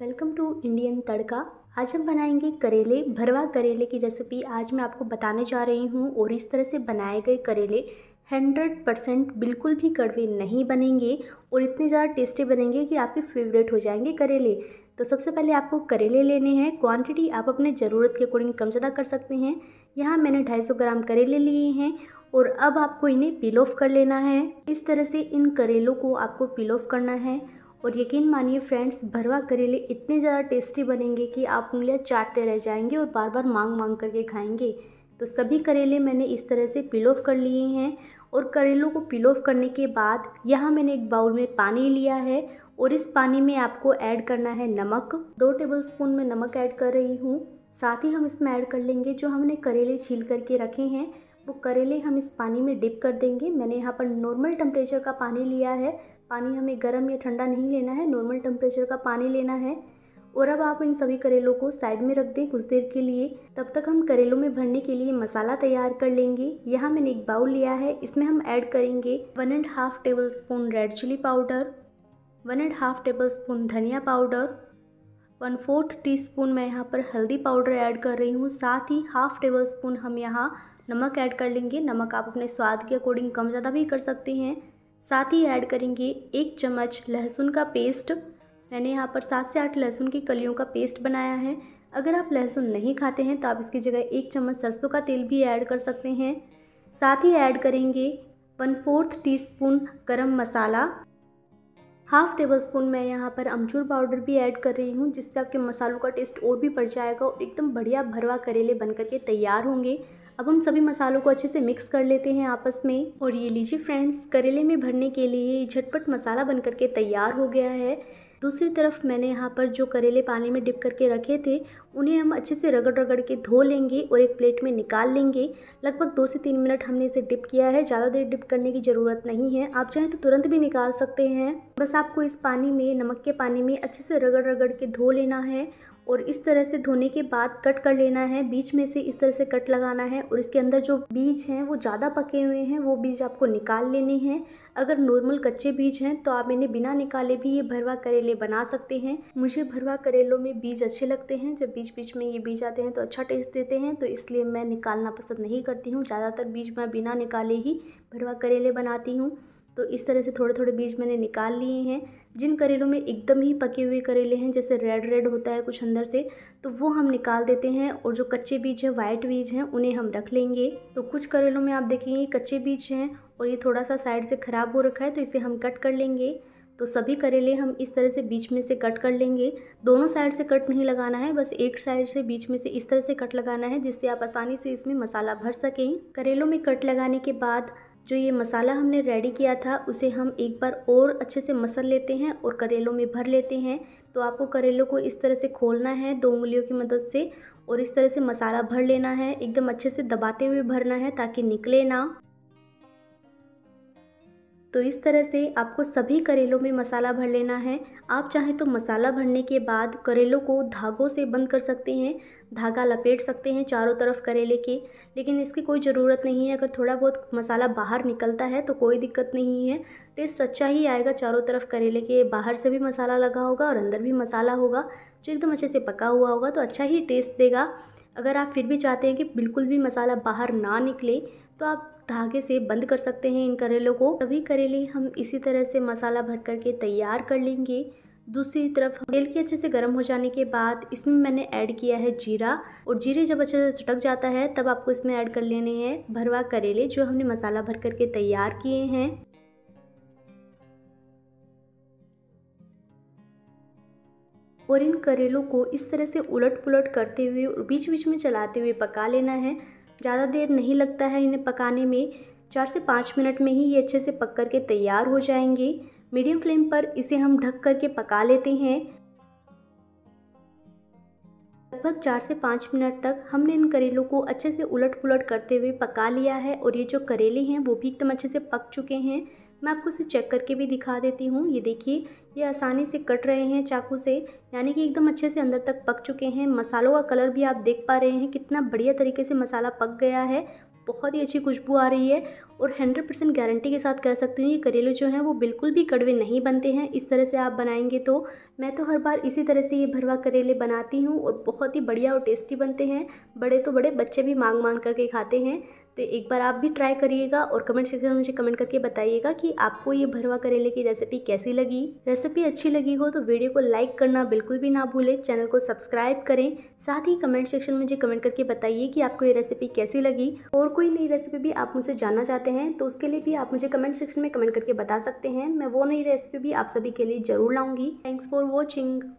welcome to Indian तड़का आज हम बनाएंगे करेले भरवा करेले की रेसिपी आज मैं आपको बताने जा रही हूँ और इस तरह से बनाए गए करेले हंड्रेड परसेंट बिल्कुल भी कड़वे नहीं बनेंगे और इतने ज़्यादा टेस्टी बनेंगे कि आपके फेवरेट हो जाएंगे करेले तो सबसे पहले आपको करेले लेने हैं क्वांटिटी आप अपने ज़रूरत के अकॉर्डिंग कम ज़्यादा कर सकते हैं यहाँ मैंने सौ ग्राम करेले लिए हैं और अब आपको इन्हें पिल ऑफ कर लेना है इस तरह से इन करेलों को आपको पिल ऑफ करना है और यकीन मानिए फ्रेंड्स भरवा करेले इतने ज़्यादा टेस्टी बनेंगे कि आप उंगलियाँ चाटते रह जाएंगे और बार बार मांग मांग करके खाएंगे तो सभी करेले मैंने इस तरह से पिल ऑफ कर लिए हैं और करेलों को पिल ऑफ करने के बाद यहाँ मैंने एक बाउल में पानी लिया है और इस पानी में आपको ऐड करना है नमक दो टेबल स्पून में नमक ऐड कर रही हूँ साथ ही हम इसमें ऐड कर लेंगे जो हमने करेले छील करके रखे हैं वो करेले हम इस पानी में डिप कर देंगे मैंने यहाँ पर नॉर्मल टेम्परेचर का पानी लिया है पानी हमें गर्म या ठंडा नहीं लेना है नॉर्मल टेम्परेचर का पानी लेना है और अब आप इन सभी करेलों को साइड में रख दें कुछ देर के लिए तब तक हम करेलों में भरने के लिए मसाला तैयार कर लेंगे यहाँ मैंने एक बाउल लिया है इसमें हम ऐड करेंगे one and half tablespoon red chilli powder one and half tablespoon धनिया powder one fourth teaspoon मैं यहाँ पर हल्दी पाउडर ऐड कर रही हूँ साथ ही हाफ टेबल स्पून हम यहाँ नमक ऐड कर लेंगे नमक आप अपने स्वाद के अकॉर्डिंग कम ज़्यादा भी कर सकते हैं साथ ही ऐड करेंगे एक चम्मच लहसुन का पेस्ट मैंने यहाँ पर सात से आठ लहसुन की कलियों का पेस्ट बनाया है अगर आप लहसुन नहीं खाते हैं तो आप इसकी जगह एक चम्मच सरसों का तेल भी ऐड कर सकते हैं साथ ही ऐड करेंगे one fourth teaspoon garam masala half table spoon मैं यहाँ पर अमचूर पाउडर भी ऐड कर रही हूँ जिससे आपके मसालों का टेस्ट और भी बढ़ जाएगा और एकदम बढ़िया भरवा करेले बन करके तैयार होंगे अब हम सभी मसालों को अच्छे से मिक्स कर लेते हैं आपस में और ये लीजिए फ्रेंड्स करेले में भरने के लिए झटपट मसाला बन करके तैयार हो गया है दूसरी तरफ मैंने यहाँ पर जो करेले पानी में डिप करके रखे थे उन्हें हम अच्छे से रगड़ रगड़ के धो लेंगे और एक प्लेट में निकाल लेंगे लगभग दो से तीन मिनट हमने इसे डिप किया है ज़्यादा देर डिप करने की ज़रूरत नहीं है आप चाहें तो तुरंत भी निकाल सकते हैं बस आपको इस पानी में नमक के पानी में अच्छे से रगड़ रगड़ के धो लेना है और इस तरह से धोने के बाद कट कर लेना है बीच में से इस तरह से कट लगाना है और इसके अंदर जो बीज हैं वो ज़्यादा पके हुए हैं वो बीज आपको निकाल लेने हैं अगर नॉर्मल कच्चे बीज हैं तो आप इन्हें बिना निकाले भी ये भरवा करेले बना सकते हैं मुझे भरवा करेलों में बीज अच्छे लगते हैं जब बीच बीच में ये बीज आते हैं तो अच्छा टेस्ट देते हैं तो इसलिए मैं निकालना पसंद नहीं करती हूँ ज़्यादातर बीज मैं बिना निकाले ही भरवा करेले बनाती हूँ तो इस तरह से थोड़े थोड़े बीज मैंने निकाल लिए हैं जिन करेलों में एकदम ही पके हुए करेले हैं जैसे रेड रेड होता है कुछ अंदर से तो वो हम निकाल देते हैं और जो कच्चे बीज हैं वाइट बीज हैं उन्हें हम रख लेंगे तो कुछ करेलों में आप देखेंगे कच्चे बीज हैं और ये थोड़ा सा साइड से ख़राब हो रखा है तो इसे हम कट कर लेंगे तो सभी करेले हम इस तरह से बीच में से कट कर लेंगे दोनों साइड से कट नहीं लगाना है बस एक साइड से बीच में से इस तरह से कट लगाना है जिससे आप आसानी से इसमें मसाला भर सकें करेलों में कट लगाने के बाद जो ये मसाला हमने रेडी किया था उसे हम एक बार और अच्छे से मसल लेते हैं और करेलों में भर लेते हैं तो आपको करेलों को इस तरह से खोलना है दो उंगलियों की मदद से और इस तरह से मसाला भर लेना है एकदम अच्छे से दबाते हुए भरना है ताकि निकले ना तो इस तरह से आपको सभी करेलों में मसाला भर लेना है आप चाहें तो मसाला भरने के बाद करेलों को धागों से बंद कर सकते हैं धागा लपेट सकते हैं चारों तरफ करेले के लेकिन इसकी कोई ज़रूरत नहीं है अगर थोड़ा बहुत मसाला बाहर निकलता है तो कोई दिक्कत नहीं है टेस्ट अच्छा ही आएगा चारों तरफ करेले के बाहर से भी मसाला लगा होगा और अंदर भी मसाला होगा जो एकदम अच्छे से पका हुआ होगा तो अच्छा ही टेस्ट देगा अगर आप फिर भी चाहते हैं कि बिल्कुल भी मसाला बाहर ना निकले तो आप धागे से बंद कर सकते हैं इन करेलों को सभी करेले हम इसी तरह से मसाला भर करके तैयार कर लेंगे दूसरी तरफ तेल के अच्छे से गर्म हो जाने के बाद इसमें मैंने ऐड किया है जीरा और जीरे जब अच्छे से चटक जाता है तब आपको इसमें ऐड कर लेने हैं भरवा करेले जो हमने मसाला भर करके तैयार किए हैं और इन करेलों को इस तरह से उलट पुलट करते हुए और बीच बीच में चलाते हुए पका लेना है ज़्यादा देर नहीं लगता है इन्हें पकाने में चार से पाँच मिनट में ही ये अच्छे से पक कर के तैयार हो जाएंगे मीडियम फ्लेम पर इसे हम ढक कर के पका लेते हैं लगभग चार से पाँच मिनट तक हमने इन करेलों को अच्छे से उलट पुलट करते हुए पका लिया है और ये जो करेले हैं वो भी एकदम अच्छे से पक चुके हैं मैं आपको इसे चेक करके भी दिखा देती हूँ ये देखिए ये आसानी से कट रहे हैं चाकू से यानी कि एकदम अच्छे से अंदर तक पक चुके हैं मसालों का कलर भी आप देख पा रहे हैं कितना बढ़िया तरीके से मसाला पक गया है बहुत ही अच्छी खुशबू आ रही है और 100 परसेंट गारंटी के साथ कह सकती हूँ ये करेले जो हैं वो बिल्कुल भी कड़वे नहीं बनते हैं इस तरह से आप बनाएंगे तो मैं तो हर बार इसी तरह से ये भरवा करेले बनाती हूँ और बहुत ही बढ़िया और टेस्टी बनते हैं बड़े तो बड़े बच्चे भी मांग मांग करके खाते हैं तो एक बार आप भी ट्राई करिएगा और कमेंट सेक्शन में मुझे कमेंट करके बताइएगा कि आपको ये भरवा करेले की रेसिपी कैसी लगी रेसिपी अच्छी लगी हो तो वीडियो को लाइक करना बिल्कुल भी ना भूलें चैनल को सब्सक्राइब करें साथ ही कमेंट सेक्शन में मुझे कमेंट करके बताइए कि आपको ये रेसिपी कैसी लगी और कोई नई रेसिपी भी आप मुझसे जानना चाहते हैं तो उसके लिए भी आप मुझे कमेंट सेक्शन में कमेंट करके बता सकते हैं मैं वो नई रेसिपी भी आप सभी के लिए ज़रूर लाऊंगी थैंक्स फॉर वॉचिंग